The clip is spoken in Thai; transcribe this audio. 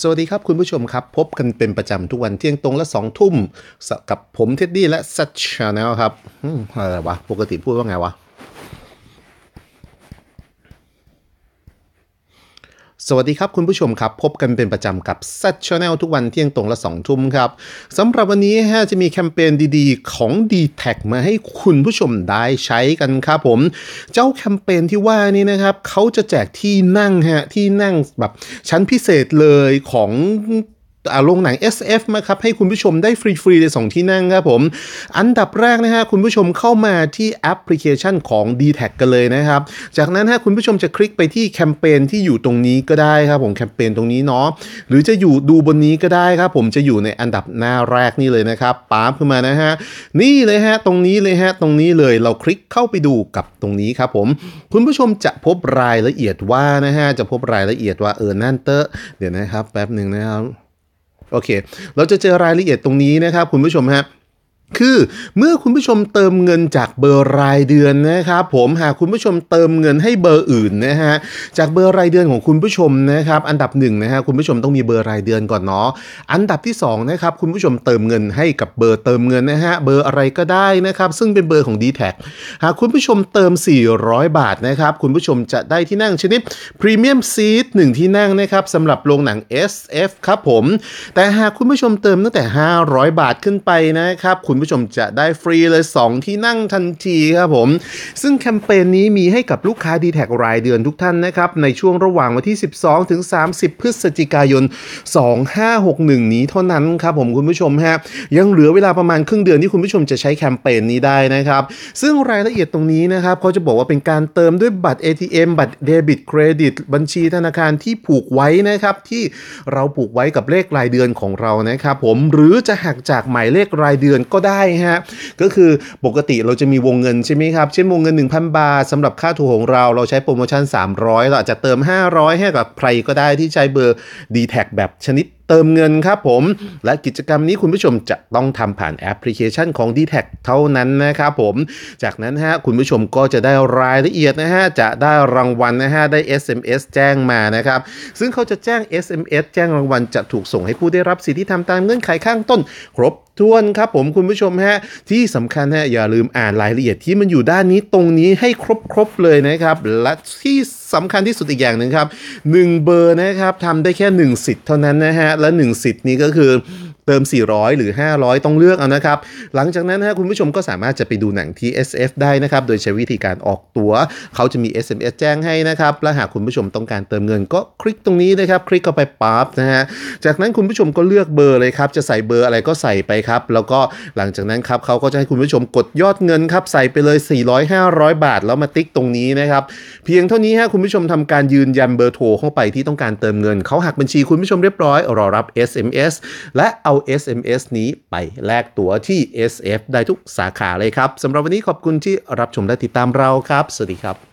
สวัสดีครับคุณผู้ชมครับ พบกันเป็นประจำทุกวันเที่ยงตรงและสองทุ่มกับผมเท็ดดี้และซัชชานลครับอะไรวะ ปกติพูดว่าไงวะสวัสดีครับคุณผู้ชมครับ พบกันเป็นประจำกับ s ซ Channel ทุกวันเที่ยงตรงละ2ทุ่มครับสำหรับวันนี้ฮะจะมีแคมเปญดีๆ ของ d t แทมาให้คุณผู้ชมได้ใช้กันครับผม เจ้าแคมเปญที่ว่านี่นะครับเขาจะแจกที่นั่งฮะ ที่นั่งแบบชั้นพิเศษเลยของโรงหนัง SF นะครับให้คุณผู้ชมได้ฟรีๆในสองที่นั่งครับผมอันดับแรกนะฮะคุณผู้ชมเข้ามาที่แอปพลิเคชันของ d t แทกันเลยนะครับ จากนั้นฮะคุณผู้ชมจะคลิกไปที่แคมเปญที่อยู่ตรงนี้ก็ได้ครับผมแคมเปญตรงนี้เนาะหรือจะอยู่ดูบนนี้ก็ได้ครับผมจะอยู่ในอันดับหน้าแรกนี่เลยนะครับป๊าบขึ้นมานะฮะนี่เลยฮะตรงนี้เลยฮะตรงนี้เลยเราคลิกเข้าไปดูกับตรงนี้ครับผมคุณผู้ชมจะพบรายละเอียดว่านะฮะจะพบรายละเอียดว่าเออนั่นเตอร์เดี๋ยวนะครับแป๊บหนึ่งนะครับโอเค เราจะเจอรายละเอียดตรงนี้นะครับ คุณผู้ชมฮะคือเมื่อคุณผู้ชมเติมเงินจากเบอร์รายเดือนนะครับ ผมหากคุณผู้ชมเติมเงินให้เบอร์อื่นนะฮะจากเบอร์รายเดือนของคุณผู้ชมนะครับอันดับหนึ่งนะฮะคุณผู้ชมต้องมีเบอร์รายเดือนก่อนเนาะอันดับที่2นะครับคุณผู้ชมเติมเงินให้กับเบอร์เติมเงินนะฮะเบอร์อะไรก็ได้นะครับ ซึ่งเป็นเบอร์ของ d t แทหากคุณผู้ชมเติม 400 บาทนะครับคุณผู้ชมจะได้ที่นั่งชนิดพรีเมียมซีทหนึ่งที่นั่งนะครับสำหรับโรงหนัง SF ครับผมแต่หากคุณผู้ชมเติมตั้งแต่ 500 บาทขึ้นไปนะครับคุณผู้ชมจะได้ฟรีเลย 2 ที่นั่งทันทีครับผม ซึ่งแคมเปญนี้มีให้กับลูกค้าดีแท็รายเดือนทุกท่านนะครับในช่วงระหว่างวันที่ 12 ถึง 30พฤศจิกายน2561นี้เท่านั้นครับผมคุณผู้ชมฮะยังเหลือเวลาประมาณครึ่งเดือนที่คุณผู้ชมจะใช้แคมเปญนี้ได้นะครับซึ่งรายละเอียดตรงนี้นะครับเขาจะบอกว่าเป็นการเติมด้วยบัตร ATM บัตรเดบิตเครดิตบัญชีธนาคารที่ผูกไว้นะครับที่เราผูกไว้กับเลขรายเดือนของเรานะครับผมหรือจะหักจากหมายเลขรายเดือนก็ได้ฮะก็คือปกติเราจะมีวงเงินใช่ไหมครับ เช่นวงเงิน 1,000 บาทสำหรับค่าถูของเรา เราใช้โปรโมชั่น 300เราอาจจะเติม 500 ให้กับใครก็ได้ที่ใช้เบอร์ d t แทแบบชนิดเติมเงินครับผม และกิจกรรมนี้คุณผู้ชมจะต้องทำผ่านแอปพลิเคชันของ d t แทเท่านั้นนะครับผม จากนั้นฮะคุณผู้ชมก็จะได้รายละเอียดนะฮะจะได้รางวัลนะฮะได้ SMS แจ้งมานะครับซึ่งเขาจะแจ้ง SMS แจ้งรางวัลจะถูกส่งให้ผู้ได้รับสิทธิทำตามเงื่อนไขข้างต้น ครบทวนครับผมคุณผู้ชมฮะที่สำคัญฮะอย่าลืมอ่านรายละเอียดที่มันอยู่ด้านนี้ตรงนี้ให้ครบครบเลยนะครับและที่สำคัญที่สุดอีกอย่างหนึ่งครับ1เบอร์นะครับทำได้แค่1สิทธิ์เท่านั้นนะฮะและ1สิทธิ์นี้ก็คือเติม 400 หรือ 500 ต้องเลือกเอานะครับหลังจากนั้นนะคุณผู้ชมก็สามารถจะไปดูหนังที่ SF ได้นะครับโดยใช้วิธีการออกตั๋วเขาจะมี SMS แจ้งให้นะครับและหากคุณผู้ชมต้องการเติมเงิน ก็คลิกตรงนี้นะครับคลิกเข้าไปปั๊บนะฮะจากนั้นคุณผู้ชมก็เลือกเบอร์เลยครับจะใส่เบอร์อะไรก็ใส่ไปครับแล้วก็หลังจากนั้นครับเขาก็จะให้คุณผู้ชมกดยอดเงินครับ ใส่ไปเลย 400 500 บาท แล้วมาติ๊กตรงนี้นะครับ เพียงเท่านี้ฮะคุณผู้ชมทำการยืนยันเบอร์โทรเข้าไปที่ต้องการเติมเงิน เขาหักบัญชีคุณผู้ชมเรียบร้อย รอรับ SMS และเอา SMS นี้ไปแลกตั๋วที่ SF ได้ทุกสาขาเลยครับสำหรับวันนี้ขอบคุณที่รับชมและติดตามเราครับสวัสดีครับ